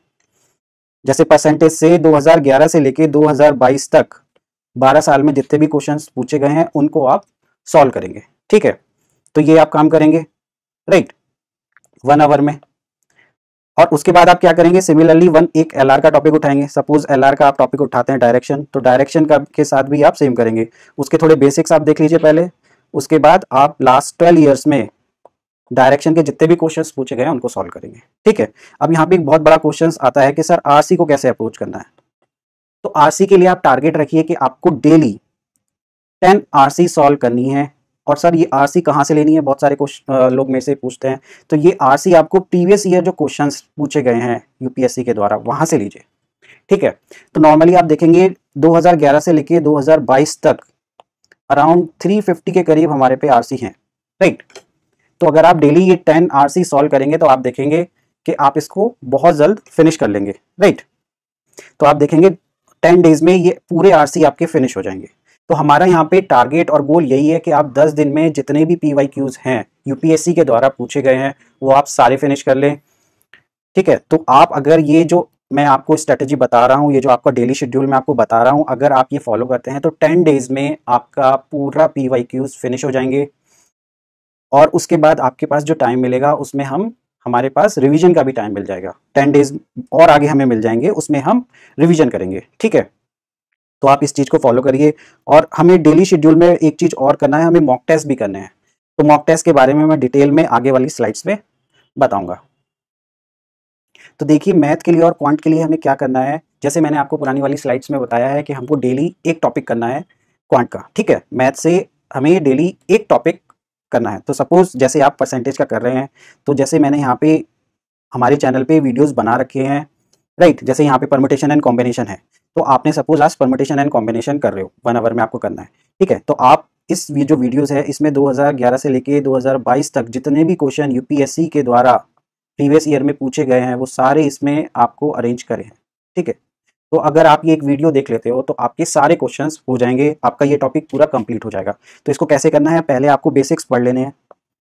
S1: जैसे परसेंटेज से 2011 से लेके 2022 तक 12 साल में जितने भी क्वेश्चंस पूछे गए हैं उनको आप सॉल्व करेंगे ठीक है तो ये आप काम करेंगे राइट वन आवर में और उसके बाद आप क्या करेंगे सिमिलरली वन एक एल का टॉपिक उठाएंगे सपोज एल का आप टॉपिक उठाते हैं डायरेक्शन तो डायरेक्शन का के साथ भी आप सेम करेंगे उसके थोड़े बेसिक्स आप देख लीजिए पहले उसके बाद आप लास्ट ट्वेल्व ईयर्स में डायरेक्शन के जितने भी क्वेश्चंस पूछे गए हैं उनको सॉल्व करेंगे ठीक है अब यहाँ पे एक बहुत बड़ा क्वेश्चन आता है कि सर आरसी को कैसे अप्रोच करना है तो आरसी के लिए आप टारगेट रखिए कि आपको डेली टेन आरसी सॉल्व करनी है और सर ये आरसी कहाँ से लेनी है बहुत सारे क्वेश्चन लोग मेरे से पूछते हैं तो ये सी आपको प्रीवियस ईयर जो क्वेश्चन पूछे गए हैं यूपीएससी के द्वारा वहाँ से लीजिए ठीक है तो नॉर्मली आप देखेंगे 2011 से लेके 2022 तक अराउंड 350 के करीब हमारे पे आरसी हैं राइट तो अगर आप डेली ये टेन आर सी सॉल्व करेंगे तो आप देखेंगे कि आप इसको बहुत जल्द फिनिश कर लेंगे राइट तो आप देखेंगे टेन डेज में ये पूरे आर सी आपके फिनिश हो जाएंगे तो हमारा यहाँ पे टारगेट और गोल यही है कि आप 10 दिन में जितने भी पी वाई क्यूज हैं यूपीएससी के द्वारा पूछे गए हैं वो आप सारे फिनिश कर लें ठीक है तो आप अगर ये जो मैं आपको स्ट्रेटेजी बता रहा हूँ ये जो आपका डेली शेड्यूल में आपको बता रहा हूँ अगर आप ये फॉलो करते हैं तो टेन डेज में आपका पूरा पी वाई क्यूज फिनिश हो जाएंगे और उसके बाद आपके पास जो टाइम मिलेगा उसमें हम हमारे पास रिवीजन का भी टाइम मिल जाएगा टेन डेज और आगे हमें मिल जाएंगे उसमें हम रिवीजन करेंगे ठीक है तो आप इस चीज़ को फॉलो करिए और हमें डेली शेड्यूल में एक चीज़ और करना है हमें मॉक टेस्ट भी करने हैं तो मॉक टेस्ट के बारे में मैं डिटेल में आगे वाली स्लाइड्स में बताऊंगा तो देखिए मैथ के लिए और क्वांट के लिए हमें क्या करना है जैसे मैंने आपको पुरानी वाली स्लाइड्स में बताया है कि हमको डेली एक टॉपिक करना है क्वांट का ठीक है मैथ से हमें डेली एक टॉपिक करना है तो सपोज जैसे आप परसेंटेज का कर रहे हैं तो जैसे मैंने यहाँ पे हमारे चैनल पे वीडियोस बना रखे हैं राइट जैसे यहाँ पे परमोटेशन एंड कॉम्बिनेशन है तो आपने सपोज आज परमोटेशन एंड कॉम्बिनेशन कर रहे हो वन आवर में आपको करना है ठीक है तो आप इस जो वीडियोज है इसमें दो से लेके दो तक जितने भी क्वेश्चन यूपीएससी के द्वारा प्रीवियस ईयर में पूछे गए हैं वो सारे इसमें आपको अरेंज करें हैं ठीक है तो अगर आप ये एक वीडियो देख लेते हो तो आपके सारे क्वेश्चंस हो जाएंगे आपका ये टॉपिक पूरा कंप्लीट हो जाएगा तो इसको कैसे करना है पहले आपको बेसिक्स पढ़ लेने हैं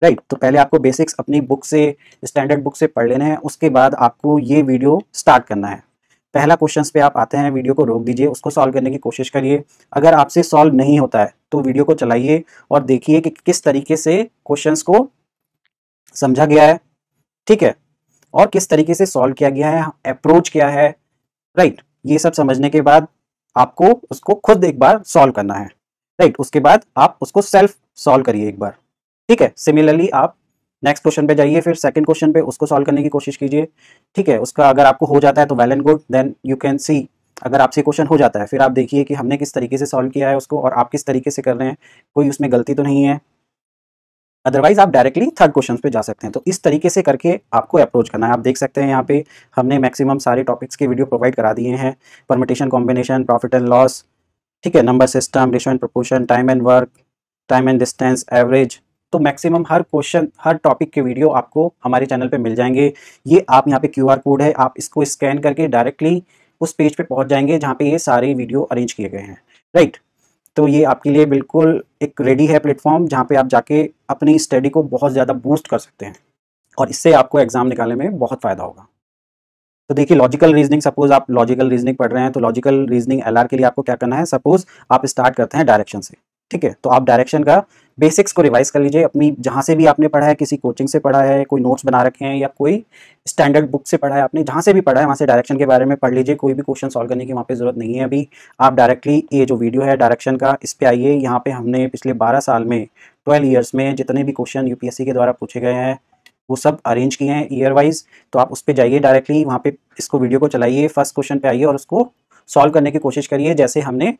S1: राइट तो पहले आपको बेसिक्स अपनी बुक से स्टैंडर्ड बुक से पढ़ लेने हैं उसके बाद आपको ये वीडियो स्टार्ट करना है पहला क्वेश्चन पे आप आते हैं वीडियो को रोक दीजिए उसको सॉल्व करने की कोशिश करिए अगर आपसे सॉल्व नहीं होता है तो वीडियो को चलाइए और देखिए कि किस तरीके से क्वेश्चंस को समझा गया है ठीक है और किस तरीके से सॉल्व किया गया है अप्रोच क्या है राइट right. ये सब समझने के बाद आपको उसको खुद एक बार सॉल्व करना है राइट उसके बाद आप उसको सेल्फ सॉल्व करिए एक बार ठीक है सिमिलरली आप नेक्स्ट क्वेश्चन पे जाइए फिर सेकंड क्वेश्चन पे उसको सॉल्व करने की कोशिश कीजिए ठीक है उसका अगर आपको हो जाता है तो well and good then you can see अगर आपसे क्वेश्चन हो जाता है फिर आप देखिए कि हमने किस तरीके से सॉल्व किया है उसको और आप किस तरीके से कर रहे हैं कोई उसमें गलती तो नहीं है अदरवाइज आप डायरेक्टली थर्ड क्वेश्चन पे जा सकते हैं तो इस तरीके से करके आपको अप्रोच करना है आप देख सकते हैं यहाँ पे हमने मैक्सिमम सारे टॉपिक्स के वीडियो प्रोवाइड करा दिए हैं permutation combination profit and loss ठीक है number system ratio and proportion time and work time and distance average तो मैक्सिमम हर क्वेश्चन हर टॉपिक के वीडियो आपको हमारे चैनल पे मिल जाएंगे ये आप यहाँ पे क्यूआर कोड है आप इसको स्कैन करके डायरेक्टली उस पेज पे पहुँच जाएंगे जहाँ पे ये सारे वीडियो अरेंज किए गए हैं राइट तो ये आपके लिए बिल्कुल एक रेडी है प्लेटफॉर्म जहाँ पे आप जाके अपनी स्टडी को बहुत ज़्यादा बूस्ट कर सकते हैं और इससे आपको एग्ज़ाम निकालने में बहुत फ़ायदा होगा तो देखिए लॉजिकल रीजनिंग सपोज आप लॉजिकल रीजनिंग पढ़ रहे हैं तो लॉजिकल रीजनिंग एल के लिए आपको क्या करना है सपोज आप स्टार्ट करते हैं डायरेक्शन से ठीक है तो आप डायरेक्शन का बेसिक्स को रिवाइज कर लीजिए अपनी जहाँ से भी आपने पढ़ा है किसी कोचिंग से पढ़ा है कोई नोट्स बना रखे हैं या कोई स्टैंडर्ड बुक से पढ़ा है आपने जहाँ से भी पढ़ा है वहाँ से डायरेक्शन के बारे में पढ़ लीजिए कोई भी क्वेश्चन सॉल्व करने की वहाँ पे ज़रूरत नहीं है अभी आप डायरेक्टली ये जो वीडियो है डायरेक्शन का इस पर आइए यहाँ पर हमने पिछले बारह साल में ट्वेल्व ईयर्स में जितने भी क्वेश्चन यूपीएससी के द्वारा पूछे गए हैं वो सब अरेंज किए हैं ईयर वाइज तो आप उस पर जाइए डायरेक्टली वहाँ पे इसको वीडियो को चलाइए फर्स्ट क्वेश्चन पे आइए और उसको सॉल्व करने की कोशिश करिए जैसे हमने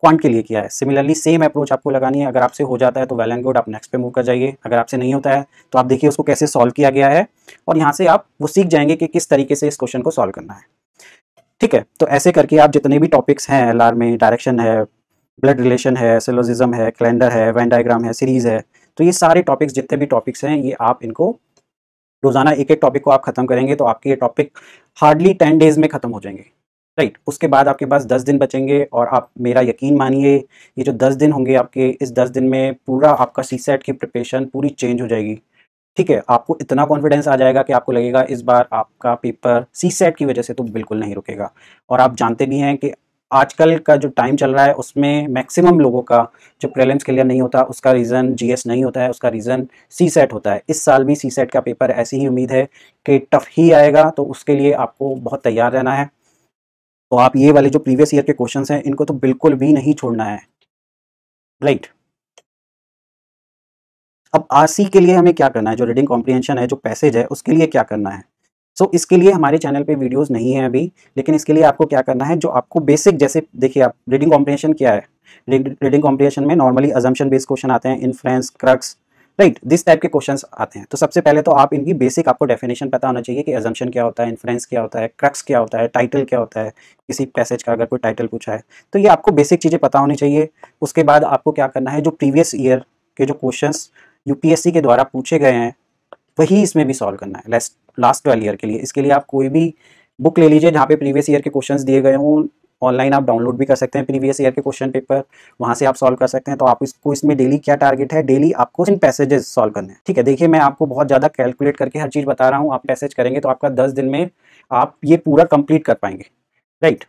S1: क्वांट के लिए किया है सिमिलरली सेम अप्रोच आपको लगानी है अगर आपसे हो जाता है तो वेल एंड गुड आप नेक्स्ट पे मूव कर जाइए अगर आपसे नहीं होता है तो आप देखिए उसको कैसे सॉल्व किया गया है और यहाँ से आप वो सीख जाएंगे कि किस तरीके से इस क्वेश्चन को सॉल्व करना है ठीक है तो ऐसे करके आप जितने भी टॉपिक्स हैं एल में डायरेक्शन है ब्लड रिलेशन है सेलोजिज्म है कैलेंडर है वैन डायग्राम है सीरीज है तो ये सारे टॉपिक्स जितने भी टॉपिक्स हैं ये आप इनको रोज़ाना एक एक टॉपिक को आप ख़त्म करेंगे तो आपके ये टॉपिक हार्डली टेन डेज़ में ख़त्म हो जाएंगे राइट right. उसके बाद आपके पास दस दिन बचेंगे और आप मेरा यकीन मानिए ये जो दस दिन होंगे आपके इस दस दिन में पूरा आपका सी सेट की प्रिपरेशन पूरी चेंज हो जाएगी ठीक है आपको इतना कॉन्फिडेंस आ जाएगा कि आपको लगेगा इस बार आपका पेपर सी सेट की वजह से तो बिल्कुल नहीं रुकेगा और आप जानते भी हैं कि आजकल का जो टाइम चल रहा है उसमें मैक्सिमम लोगों का जो प्रेलेंस क्लियर नहीं होता उसका रीज़न जीएस नहीं होता है उसका रीज़न सी सेट होता है इस साल भी सी सेट का पेपर ऐसी ही उम्मीद है कि टफ ही आएगा तो उसके लिए आपको बहुत तैयार रहना है तो आप ये वाले जो प्रीवियस ईयर के क्वेश्चंस हैं इनको तो बिल्कुल भी नहीं छोड़ना है राइट अब आरसी के लिए हमें क्या करना है जो रीडिंग कॉम्प्रीहेंशन है जो पैसेज है उसके लिए क्या करना है सो so, इसके लिए हमारे चैनल पे वीडियोस नहीं है अभी लेकिन इसके लिए आपको क्या करना है जो आपको बेसिक जैसे देखिए आप रीडिंग कॉम्प्रीहेंशन क्या है रीडिंग कॉम्प्रीहेंशन में नॉर्मली अजम्पन बेस्ड क्वेश्चन आते हैं influence crux right this type के क्वेश्चन आते हैं तो सबसे पहले तो आप इनकी बेसिक आपको डेफिनेशन पता होना चाहिए कि एजम्पन क्या होता है इन्फ्रेंस क्या होता है क्रक्स क्या होता है टाइटल क्या होता है किसी पैसेज का अगर कोई टाइटल पूछा है तो ये आपको बेसिक चीज़ें पता होनी चाहिए उसके बाद आपको क्या करना है जो प्रीवियस ईयर के जो क्वेश्चन यूपीएससी के द्वारा पूछे गए हैं वही इसमें भी सॉल्व करना है लास्ट लास्ट ट्वेल्व ईयर के लिए इसके लिए आप कोई भी बुक ले लीजिए जहाँ पे प्रीवियस ईयर के क्वेश्चंस दिए गए हों ऑनलाइन आप डाउनलोड भी कर सकते हैं प्रीवियस ईयर के क्वेश्चन पेपर वहाँ से आप सॉल्व कर सकते हैं तो आप इसको इसमें डेली क्या टारगेट है डेली आपको इन पैसेजेस सॉल्व करने हैं ठीक है देखिए मैं आपको बहुत ज़्यादा कैलकुलेट करके हर चीज़ बता रहा हूँ आप पैसेज करेंगे तो आपका दस दिन में आप ये पूरा कंप्लीट कर पाएंगे राइट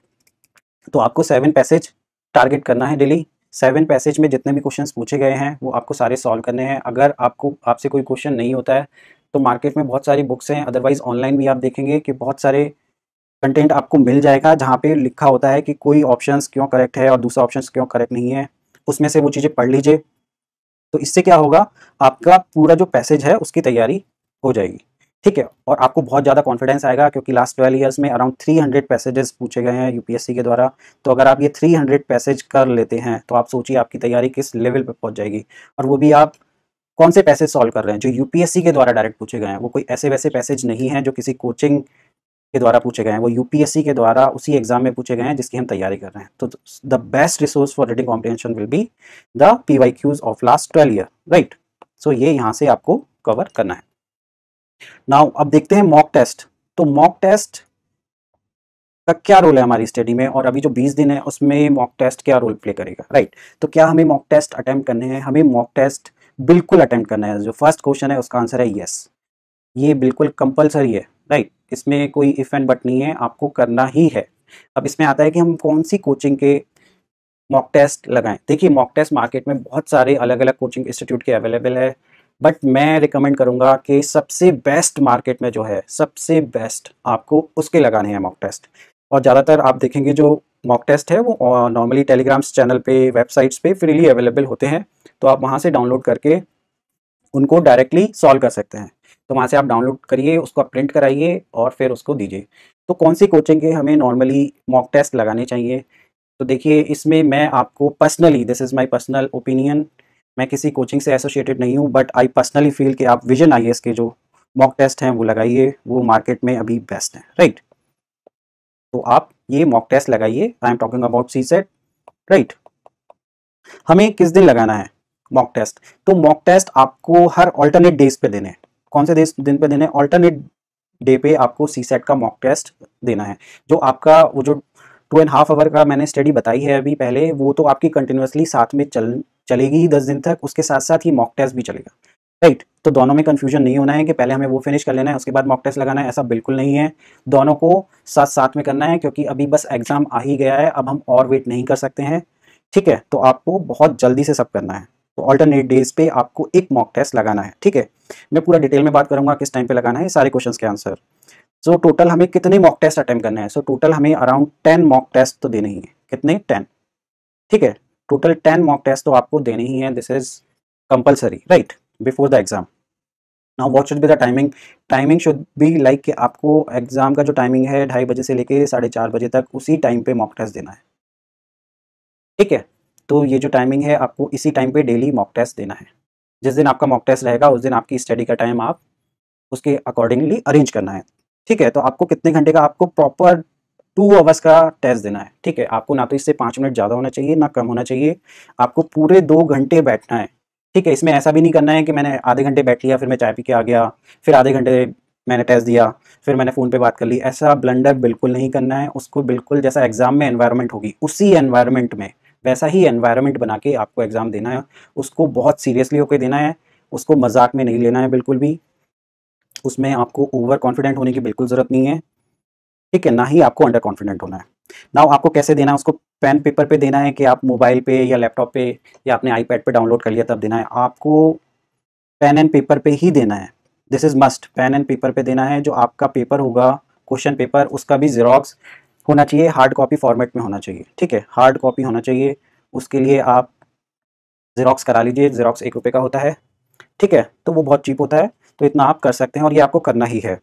S1: तो आपको सेवन पैसेज टारगेट करना है डेली सेवन पैसेज में जितने भी क्वेश्चन पूछे गए हैं वो आपको सारे सॉल्व करने हैं अगर आपको आपसे कोई क्वेश्चन नहीं होता है तो मार्केट में बहुत सारी बुक्स हैं अदरवाइज ऑनलाइन भी आप देखेंगे कि बहुत सारे कंटेंट आपको मिल जाएगा जहाँ पे लिखा होता है कि कोई ऑप्शन क्यों करेक्ट है और दूसरा ऑप्शन क्यों करेक्ट नहीं है उसमें से वो चीज़ें पढ़ लीजिए तो इससे क्या होगा आपका पूरा जो पैसेज है उसकी तैयारी हो जाएगी ठीक है और आपको बहुत ज़्यादा कॉन्फिडेंस आएगा क्योंकि लास्ट ट्वेल्व ईयर्स में अराउंड हंड्रेड पैसेजेस पूछे गए हैं यूपीएससी के द्वारा तो अगर आप ये हंड्रेड पैसेज कर लेते हैं तो आप सोचिए आपकी तैयारी किस लेवल पर पहुंच जाएगी और वो भी आप कौन से पैसेज सॉल्व कर रहे हैं जो यूपीएससी के द्वारा डायरेक्ट पूछे गए हैं वो कोई ऐसे वैसे पैसेज नहीं है जो किसी कोचिंग के द्वारा पूछे गए हैं वो यूपीएससी के द्वारा उसी एग्जाम में पूछे गए हैं जिसकी हम तैयारी कर रहे हैं तो the best resource for reading comprehension will be the P Y Qs of last twelve year right so ये यहाँ से आपको कवर करना है नाउ अब देखते हैं मॉक टेस्ट तो मॉक टेस्ट का क्या रोल है हमारी स्टडी में और अभी जो 20 दिन है उसमें मॉक टेस्ट क्या रोल प्ले करेगा राइट right. तो क्या हमें मॉक टेस्ट अटेम्प्ट करने हैं हमें मॉक टेस्ट बिल्कुल अटेम्प्ट करना है जो फर्स्ट क्वेश्चन है उसका आंसर है यस yes. ये बिल्कुल कंपलसरी है इसमें कोई इफ़ एंड बट नहीं है आपको करना ही है अब इसमें आता है कि हम कौन सी कोचिंग के मॉक टेस्ट लगाएं देखिए मॉक टेस्ट मार्केट में बहुत सारे अलग अलग कोचिंग इंस्टीट्यूट के अवेलेबल है बट मैं रिकमेंड करूंगा कि सबसे बेस्ट मार्केट में जो है सबसे बेस्ट आपको उसके लगाने हैं मॉक टेस्ट और ज़्यादातर आप देखेंगे जो मॉक टेस्ट है वो नॉर्मली टेलीग्राम्स चैनल पे वेबसाइट्स पे फ्रीली अवेलेबल होते हैं तो आप वहाँ से डाउनलोड करके उनको डायरेक्टली सॉल्व कर सकते हैं तो वहाँ से आप डाउनलोड करिए उसको आप प्रिंट कराइए और फिर उसको दीजिए तो कौन सी कोचिंग के हमें नॉर्मली मॉक टेस्ट लगाने चाहिए तो देखिए इसमें मैं आपको personally this is my personal opinion मैं किसी कोचिंग से एसोसिएटेड नहीं हूँ बट आई पर्सनली फील कि आप विजन आई के जो मॉक टेस्ट हैं वो लगाइए वो मार्केट में अभी बेस्ट हैं राइट तो आप ये मॉक टेस्ट लगाइए I am talking about CSAT right हमें किस दिन लगाना है मॉक टेस्ट तो मॉक टेस्ट आपको हर ऑल्टरनेट डेज पे देने हैं कौन से देश दिन पे देने ऑल्टरनेट डे पे आपको सी सेट का मॉक टेस्ट देना है जो आपका वो जो टू एंड हाफ आवर का मैंने स्टडी बताई है अभी पहले वो तो आपकी कंटिन्यूसली साथ में चल चलेगी ही दस दिन तक उसके साथ साथ ही मॉक टेस्ट भी चलेगा राइट right. तो दोनों में कन्फ्यूजन नहीं होना है कि पहले हमें वो फिनिश कर लेना है उसके बाद मॉक टेस्ट लगाना है ऐसा बिल्कुल नहीं है दोनों को साथ साथ में करना है क्योंकि अभी बस एग्जाम आ ही गया है अब हम और वेट नहीं कर सकते हैं ठीक है तो आपको बहुत जल्दी से सब करना है तो ऑल्टरनेट डेज पे आपको एक मॉक टेस्ट लगाना है ठीक है मैं पूरा डिटेल में बात करूंगा किस टाइम पे लगाना है सारे क्वेश्चन के आंसर सो so, टोटल हमें कितने मॉक टेस्ट अटेम्प्ट करना है सो so, टोटल हमें अराउंड टेन मॉक टेस्ट तो देने ही है कितने टेन ठीक है टोटल टेन मॉक टेस्ट तो आपको देने ही है this is compulsory right before the exam now what should be the timing timing should be like कि आपको एग्जाम का जो टाइमिंग है ढाई बजे से लेके साढ़े चार बजे तक उसी टाइम पे मॉक टेस्ट देना है ठीक है तो ये जो टाइमिंग है आपको इसी टाइम पे डेली मॉक टेस्ट देना है जिस दिन आपका मॉक टेस्ट रहेगा उस दिन आपकी स्टडी का टाइम आप उसके अकॉर्डिंगली अरेंज करना है ठीक है तो आपको कितने घंटे का आपको प्रॉपर टू आवर्स का टेस्ट देना है ठीक है आपको ना तो इससे पाँच मिनट ज़्यादा होना चाहिए ना कम होना चाहिए आपको पूरे दो घंटे बैठना है ठीक है इसमें ऐसा भी नहीं करना है कि मैंने आधे घंटे बैठ लिया फिर मैं चाय पी के आ गया फिर आधे घंटे मैंने टेस्ट दिया फिर मैंने फ़ोन पे बात कर ली ऐसा ब्लंडर बिल्कुल नहीं करना है उसको बिल्कुल जैसा एग्ज़ाम में एनवायरनमेंट होगी उसी एनवायरनमेंट में वैसा ही एनवायरमेंट बना के आपको एग्ज़ाम देना है उसको बहुत सीरियसली होकर देना है उसको मजाक में नहीं लेना है बिल्कुल भी उसमें आपको ओवर कॉन्फिडेंट होने की बिल्कुल ज़रूरत नहीं है ठीक है ना ही आपको अंडर कॉन्फिडेंट होना है ना आपको कैसे देना है उसको पेन पेपर पे देना है कि आप मोबाइल पे या लैपटॉप पे या अपने आईपैड पे डाउनलोड कर लिया तब देना है आपको पेन एंड पेपर पे ही देना है this is must pen and paper पे देना है जो आपका पेपर होगा क्वेश्चन पेपर उसका भी जेरोक्स होना चाहिए हार्ड कॉपी फॉर्मेट में होना चाहिए ठीक है हार्ड कॉपी होना चाहिए उसके लिए आप जेरोक्स करा लीजिए जेरोक्स एक रुपये का होता है ठीक है तो वो बहुत चीप होता है तो इतना आप कर सकते हैं और ये आपको करना ही है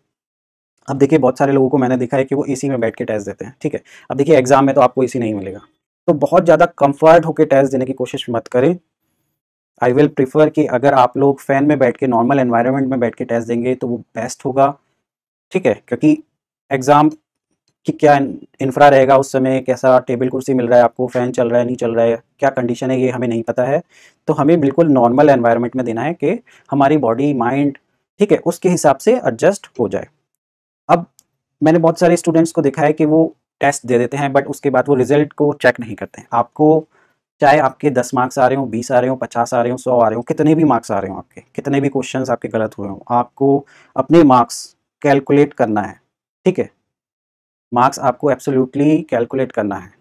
S1: अब देखिए बहुत सारे लोगों को मैंने देखा है कि वो ए में बैठ के टेस्ट देते हैं ठीक है अब देखिए एग्ज़ाम में तो आपको ए नहीं मिलेगा तो बहुत ज़्यादा कम्फर्ट होकर टेस्ट देने की कोशिश मत करें आई विल प्रीफर कि अगर आप लोग फैन में बैठ के नॉर्मल एनवायरनमेंट में बैठ के टेस्ट देंगे तो वो बेस्ट होगा ठीक है क्योंकि एग्ज़ाम कि क्या इंफ्रा रहेगा उस समय कैसा टेबल कुर्सी मिल रहा है आपको फ़ैन चल रहा है नहीं चल रहा है क्या कंडीशन है ये हमें नहीं पता है तो हमें बिल्कुल नॉर्मल एनवायरनमेंट में देना है कि हमारी बॉडी माइंड ठीक है उसके हिसाब से एडजस्ट हो जाए अब मैंने बहुत सारे स्टूडेंट्स को देखा है कि वो टेस्ट दे देते हैं बट उसके बाद वो रिजल्ट को चेक नहीं करते हैं आपको चाहे आपके दस मार्क्स आ रहे हो बीस आ रहे हो पचास आ रहे हो सौ आ रहे हो कितने भी मार्क्स आ रहे हो आपके कितने भी क्वेश्चन आपके गलत हुए हों आपको अपने मार्क्स कैलकुलेट करना है ठीक है मार्क्स आपको एब्सोल्यूटली कैलकुलेट करना है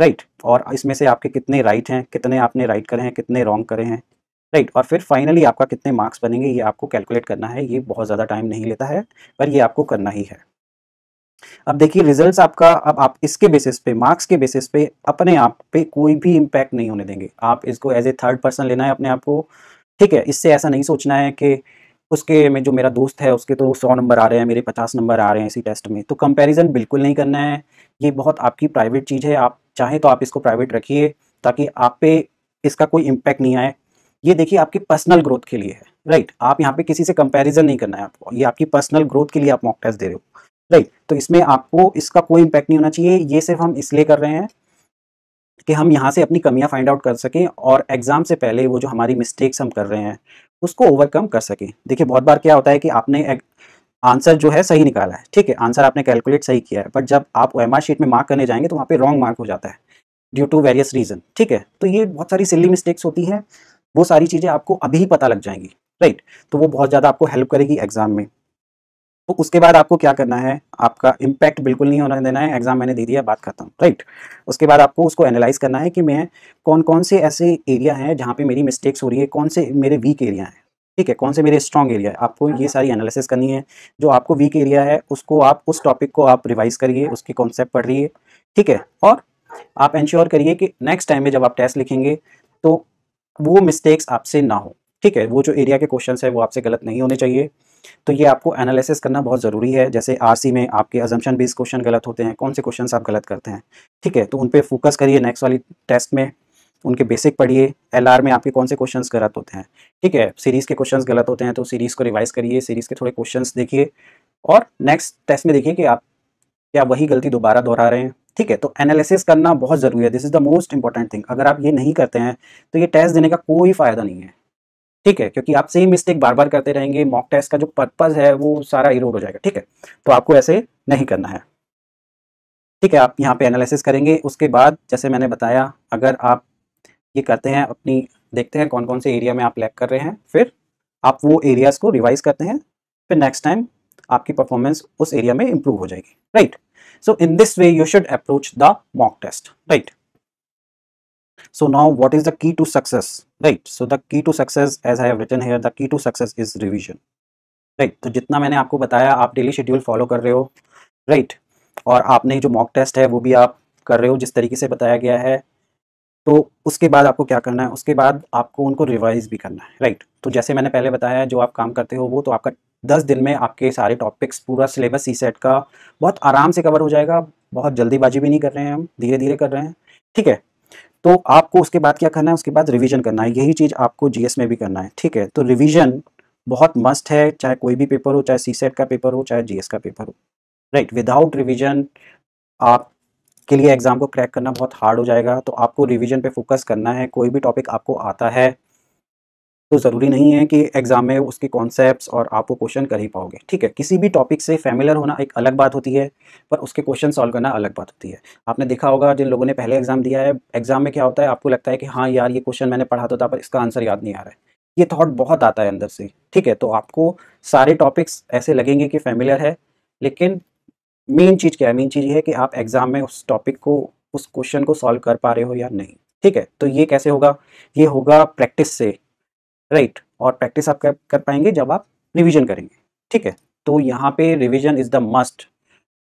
S1: राइट right. और इसमें से आपके कितने राइट right हैं कितने आपने राइट right करे हैं कितने रॉन्ग करे हैं राइट right? और फिर फाइनली आपका कितने मार्क्स बनेंगे ये आपको कैलकुलेट करना है ये बहुत ज़्यादा टाइम नहीं लेता है पर ये आपको करना ही है अब देखिए रिजल्ट्स आपका अब आप इसके बेसिस पे मार्क्स के बेसिस पे अपने आप पे कोई भी इम्पैक्ट नहीं होने देंगे आप इसको एज ए थर्ड पर्सन लेना है अपने आप को ठीक है इससे ऐसा नहीं सोचना है कि उसके में जो मेरा दोस्त है उसके तो सौ नंबर आ रहे हैं मेरे पचास नंबर आ रहे हैं इसी टेस्ट में तो कंपेरिजन बिल्कुल नहीं करना है ये बहुत आपकी प्राइवेट चीज़ है आप चाहें तो आप इसको प्राइवेट रखिए ताकि आप पे इसका कोई इम्पैक्ट नहीं आए ये देखिए आपकी पर्सनल ग्रोथ के लिए है राइट आप यहाँ पे किसी से कंपैरिजन नहीं करना है आपको ये आपकी पर्सनल ग्रोथ के लिए आप मॉक टेस्ट दे रहे हो राइट तो इसमें आपको इसका कोई इम्पैक्ट नहीं होना चाहिए ये सिर्फ हम इसलिए कर रहे हैं कि हम यहाँ से अपनी कमियाँ फाइंड आउट कर सकें और एग्ज़ाम से पहले वो जो हमारी मिस्टेक्स हम कर रहे हैं उसको ओवरकम कर सकें देखिए बहुत बार क्या होता है कि आपने आंसर जो है सही निकाला है ठीक है आंसर आपने कैलकुलेट सही किया है बट जब आप ओ शीट में मार्क करने जाएंगे तो वहाँ पे रॉन्ग मार्क हो जाता है ड्यू टू वेरियस रीज़न ठीक है तो ये बहुत सारी सिल्ली मिस्टेक्स होती हैं वो सारी चीज़ें आपको अभी ही पता लग जाएंगी राइट तो वो बहुत ज़्यादा आपको हेल्प करेगी एग्ज़ाम में तो उसके बाद आपको क्या करना है आपका इम्पैक्ट बिल्कुल नहीं होने देना है एग्जाम मैंने दे दिया बात खत्म राइट उसके बाद आपको उसको एनालाइज करना है कि मैं कौन कौन से ऐसे एरिया हैं जहाँ पे मेरी मिस्टेक्स हो रही है कौन से मेरे वीक एरिया हैं ठीक है कौन से मेरे स्ट्रॉन्ग एरिया है आपको ये हाँ, हाँ। सारी एनालिसिस करनी है जो आपको वीक एरिया है उसको आप उस टॉपिक को आप रिवाइज करिए उसके कॉन्सेप्ट पढ़ रही ठीक है और आप इंश्योर करिए कि नेक्स्ट टाइम में जब आप टेस्ट लिखेंगे तो वो मिस्टेक्स आपसे ना हो ठीक है वो जो एरिया के क्वेश्चन है वो आपसे गलत नहीं होने चाहिए तो ये आपको एनालिसिस करना बहुत ज़रूरी है जैसे आरसी में आपके अजम्पन बेस्ड क्वेश्चन गलत होते हैं कौन से क्वेश्चन आप गलत करते हैं ठीक है तो उन पर फोकस करिए नेक्स्ट वाली टेस्ट में उनके बेसिक पढ़िए एल में आपके कौन से क्वेश्चन गलत होते हैं ठीक है सीरीज़ के क्वेश्चन गलत होते हैं तो सीरीज़ को रिवाइज करिए सीरीज़ के थोड़े क्वेश्चन देखिए और नेक्स्ट टेस्ट में देखिए कि आप क्या वही गलती दोबारा दोहरा रहे हैं ठीक है तो एनालिसिस करना बहुत ज़रूरी है this is the most important thing अगर आप ये नहीं करते हैं तो ये टेस्ट देने का कोई फ़ायदा नहीं है ठीक है क्योंकि आप सेम मिस्टेक बार बार करते रहेंगे मॉक टेस्ट का जो पर्पज है वो सारा इरोड हो जाएगा ठीक है तो आपको ऐसे नहीं करना है ठीक है आप यहाँ पे एनालिसिस करेंगे उसके बाद जैसे मैंने बताया अगर आप ये करते हैं अपनी देखते हैं कौन कौन से एरिया में आप लैक कर रहे हैं फिर आप वो एरियाज़ को रिवाइज करते हैं फिर नेक्स्ट टाइम आपकी परफॉर्मेंस उस एरिया में इंप्रूव हो जाएगी right so in this way you should approach the mock test right so now what is the key to success right so the key to success as i have written here the key to success is revision right तो जितना मैंने आपको बताया आप daily schedule follow कर रहे हो right right? और आपने जो मॉक टेस्ट है वो भी आप कर रहे हो जिस तरीके से बताया गया है तो उसके बाद आपको क्या करना है उसके बाद आपको उनको रिवाइज भी करना है राइट right? तो जैसे मैंने पहले बताया जो आप काम करते हो वो तो आपका दस दिन में आपके सारे टॉपिक्स पूरा सिलेबस सी सेट का बहुत आराम से कवर हो जाएगा बहुत जल्दीबाजी भी नहीं कर रहे हैं हम धीरे धीरे कर रहे हैं ठीक है तो आपको उसके बाद क्या करना है उसके बाद रिविजन करना है यही चीज़ आपको जीएस में भी करना है ठीक है तो रिविजन बहुत मस्ट है चाहे कोई भी पेपर हो चाहे सी सेट का पेपर हो चाहे जीएस का पेपर हो राइट विदाउट रिविजन आप के लिए एग्ज़ाम को क्रैक करना बहुत हार्ड हो जाएगा तो आपको रिविज़न पे फोकस करना है कोई भी टॉपिक आपको आता है तो ज़रूरी नहीं है कि एग्ज़ाम में उसके कॉन्सेप्ट और आप वो क्वेश्चन कर ही पाओगे ठीक है किसी भी टॉपिक से फैमिलर होना एक अलग बात होती है पर उसके क्वेश्चन सॉल्व करना अलग बात होती है आपने देखा होगा जिन लोगों ने पहले एग्ज़ाम दिया है एग्ज़ाम में क्या होता है आपको लगता है कि हाँ यार ये क्वेश्चन मैंने पढ़ा तो था पर इसका आंसर याद नहीं आ रहा है ये थॉट बहुत आता है अंदर से ठीक है तो आपको सारे टॉपिक्स ऐसे लगेंगे कि फैमिलियर है लेकिन मेन चीज़ क्या है मेन चीज़ ये है कि आप एग्ज़ाम में उस टॉपिक को उस क्वेश्चन को सॉल्व कर पा रहे हो या नहीं ठीक है तो ये कैसे होगा ये होगा प्रैक्टिस से राइट और प्रैक्टिस आप कर पाएंगे जब आप रिविजन करेंगे ठीक है तो यहाँ पे रिविजन इज़ द मस्ट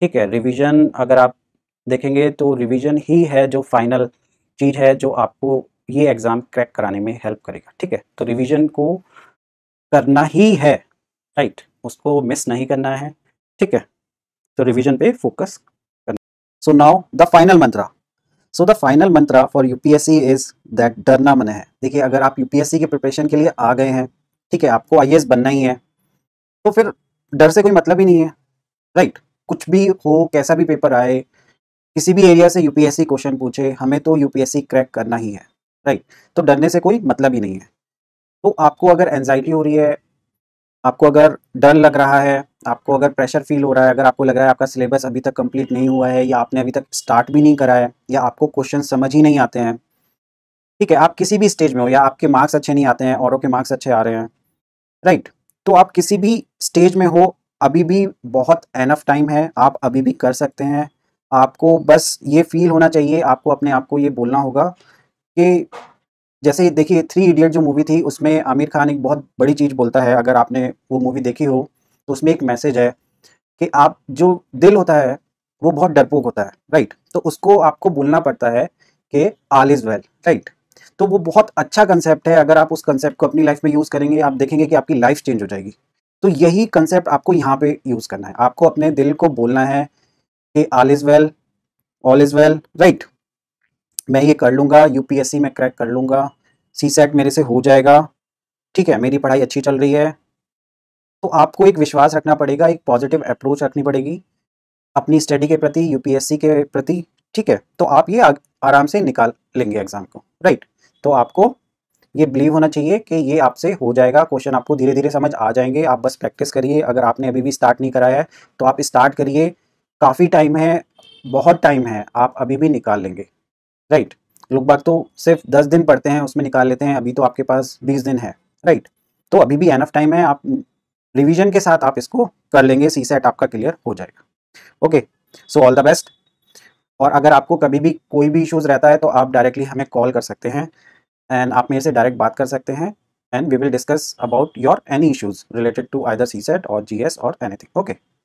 S1: ठीक है रिविजन अगर आप देखेंगे तो रिविजन ही है जो फाइनल चीज़ है जो आपको ये एग्ज़ाम क्रैक कराने में हेल्प करेगा ठीक है तो रिविजन को करना ही है राइट उसको मिस नहीं करना है ठीक है तो रिविजन पे फोकस करना so now the final mantra so the final mantra for UPSC is that डरना मना है देखिए अगर आप यूपीएससी के प्रिपरेशन के लिए आ गए हैं ठीक है आपको आई बनना ही है तो फिर डर से कोई मतलब ही नहीं है राइट right? कुछ भी हो कैसा भी पेपर आए किसी भी एरिया से यूपीएससी क्वेश्चन पूछे हमें तो यूपीएससी क्रैक करना ही है राइट right? तो डरने से कोई मतलब ही नहीं है तो आपको अगर एनजाइटी हो रही है आपको अगर डर लग रहा है आपको अगर प्रेशर फील हो रहा है अगर आपको लग रहा है आपका सिलेबस अभी तक कंप्लीट नहीं हुआ है या आपने अभी तक स्टार्ट भी नहीं करा है या आपको क्वेश्चन समझ ही नहीं आते हैं ठीक है आप किसी भी स्टेज में हो या आपके मार्क्स अच्छे नहीं आते हैं औरों के मार्क्स अच्छे आ रहे हैं राइट तो आप किसी भी स्टेज में हो अभी भी बहुत एनफ टाइम है आप अभी भी कर सकते हैं आपको बस ये फील होना चाहिए आपको अपने आप को ये बोलना होगा कि जैसे देखिए थ्री इडियट जो मूवी थी उसमें आमिर खान एक बहुत बड़ी चीज़ बोलता है अगर आपने वो मूवी देखी हो तो उसमें एक मैसेज है कि आप जो दिल होता है वो बहुत डरपोक होता है राइट तो उसको आपको बोलना पड़ता है कि आल इज़ वेल राइट तो वो बहुत अच्छा कंसेप्ट है अगर आप उस कंसेप्ट को अपनी लाइफ में यूज़ करेंगे आप देखेंगे कि आपकी लाइफ चेंज हो जाएगी तो यही कंसेप्ट आपको यहाँ पे यूज़ करना है आपको अपने दिल को बोलना है कि all is well all is well right मैं ये कर लूंगा यूपीएससी में क्रैक कर लूंगा सी सेट मेरे से हो जाएगा ठीक है मेरी पढ़ाई अच्छी चल रही है तो आपको एक विश्वास रखना पड़ेगा एक पॉजिटिव अप्रोच रखनी पड़ेगी अपनी स्टडी के प्रति यूपीएससी के प्रति ठीक है तो आप ये आराम से निकाल लेंगे एग्जाम को राइट तो आपको ये बिलीव होना चाहिए कि ये आपसे हो जाएगा क्वेश्चन आपको धीरे धीरे समझ आ जाएंगे आप बस प्रैक्टिस करिए अगर आपने अभी भी स्टार्ट नहीं कराया है तो आप स्टार्ट करिए काफ़ी टाइम है बहुत टाइम है आप अभी भी निकाल लेंगे राइट लोग बाग तो सिर्फ दस दिन पढ़ते हैं उसमें निकाल लेते हैं अभी तो आपके पास बीस दिन है राइट तो अभी भी एनफ टाइम है आप रिवीजन के साथ आप इसको कर लेंगे सी सेट आपका क्लियर हो जाएगा okay so all the best और अगर आपको कभी भी कोई भी इशूज़ रहता है तो आप डायरेक्टली हमें कॉल कर सकते हैं एंड आप मेरे से डायरेक्ट बात कर सकते हैं and we will discuss about your any issues related to either CSAT और जी एस और एनीथिंग ओके